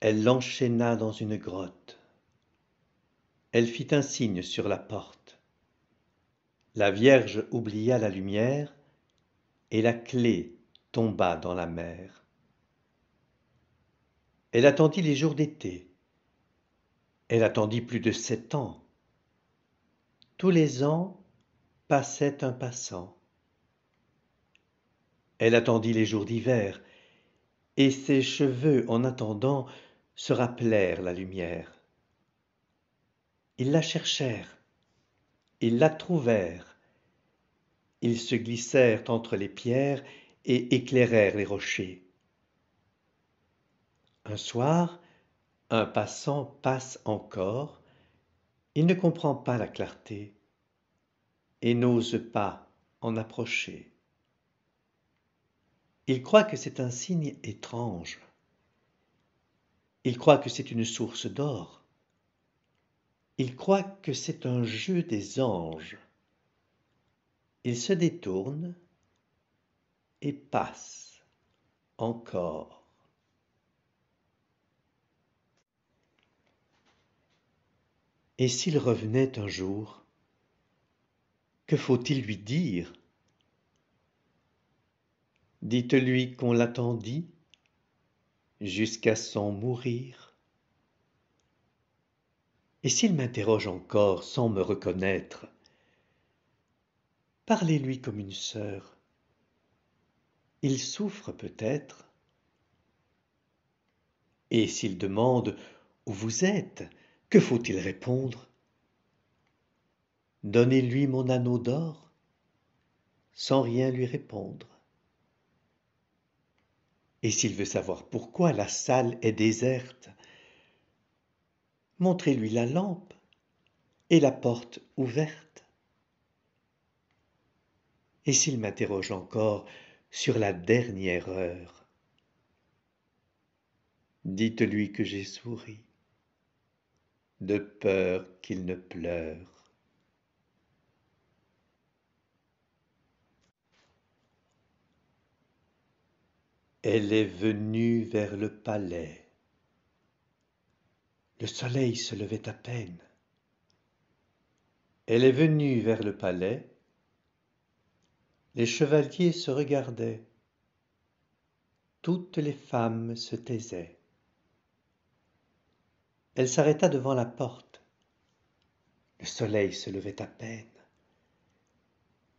elle l'enchaîna dans une grotte. Elle fit un signe sur la porte. La Vierge oublia la lumière et la clé tomba dans la mer. Elle attendit les jours d'été. Elle attendit plus de sept ans. Tous les ans passait un passant. Elle attendit les jours d'hiver, et ses cheveux, en attendant, se rappelèrent la lumière. Ils la cherchèrent, ils la trouvèrent, ils se glissèrent entre les pierres et éclairèrent les rochers. Un soir, un passant passe encore, il ne comprend pas la clarté et n'ose pas en approcher. Il croit que c'est un signe étrange. Il croit que c'est une source d'or. Il croit que c'est un jeu des anges. Il se détourne et passe encore. Et s'il revenait un jour, que faut-il lui dire Dites-lui qu'on l'attendit, jusqu'à son mourir Et s'il m'interroge encore sans me reconnaître, parlez-lui comme une sœur. Il souffre peut-être. Et s'il demande où vous êtes, que faut-il répondre Donnez-lui mon anneau d'or sans rien lui répondre. Et s'il veut savoir pourquoi la salle est déserte, montrez-lui la lampe et la porte ouverte. Et s'il m'interroge encore sur la dernière heure, dites-lui que j'ai souri, de peur qu'il ne pleure. Elle est venue vers le palais. Le soleil se levait à peine. Elle est venue vers le palais. Les chevaliers se regardaient. Toutes les femmes se taisaient. Elle s'arrêta devant la porte. Le soleil se levait à peine.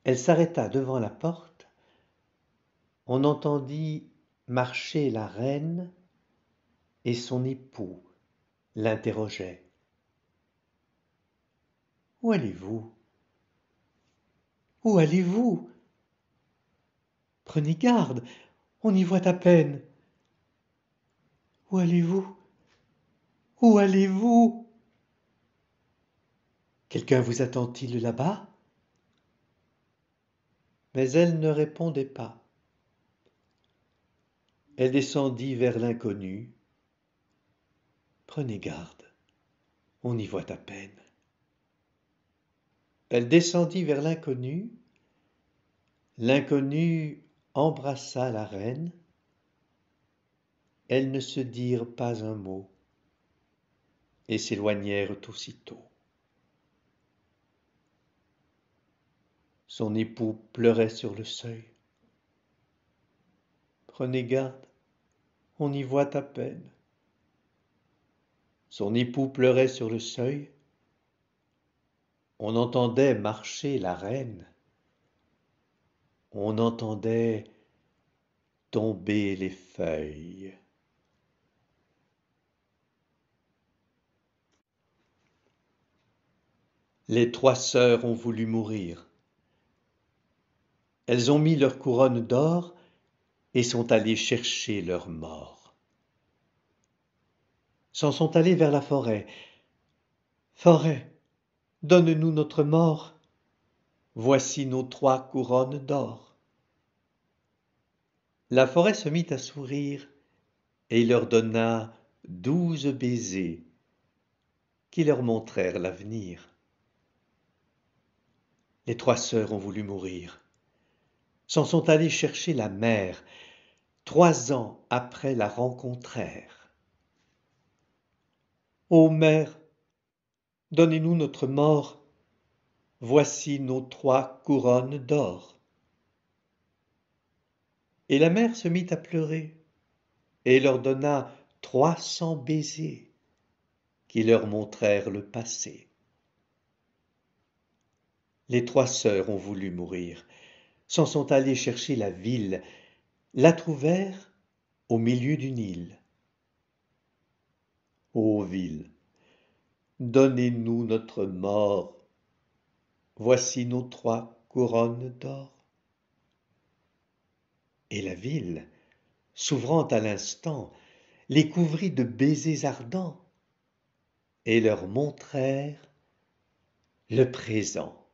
Elle s'arrêta devant la porte. On entendit Marchait la reine et son époux l'interrogeait. « Où allez-vous Où allez-vous Prenez garde, on y voit à peine. Où allez-vous Où allez-vous Quelqu'un vous attend-il là-bas Mais elle ne répondait pas elle descendit vers l'inconnu. Prenez garde, on y voit à peine. Elle descendit vers l'inconnu. L'inconnu embrassa la reine. Elles ne se dirent pas un mot et s'éloignèrent aussitôt. Son époux pleurait sur le seuil. Prenez garde, on y voit à peine. Son époux pleurait sur le seuil. On entendait marcher la reine. On entendait tomber les feuilles. Les trois sœurs ont voulu mourir. Elles ont mis leur couronne d'or et sont allées chercher leur mort s'en sont allés vers la forêt. Forêt, donne-nous notre mort. Voici nos trois couronnes d'or. La forêt se mit à sourire et leur donna douze baisers qui leur montrèrent l'avenir. Les trois sœurs ont voulu mourir, s'en sont allées chercher la mère, trois ans après la rencontrèrent. Ô Mère, donnez-nous notre mort, voici nos trois couronnes d'or. Et la mère se mit à pleurer, et leur donna trois cents baisers qui leur montrèrent le passé. Les trois sœurs ont voulu mourir, s'en sont allées chercher la ville, la trouvèrent au milieu d'une île ô ville. Donnez-nous notre mort. Voici nos trois couronnes d'or. Et la ville, s'ouvrant à l'instant, les couvrit de baisers ardents et leur montrèrent le présent.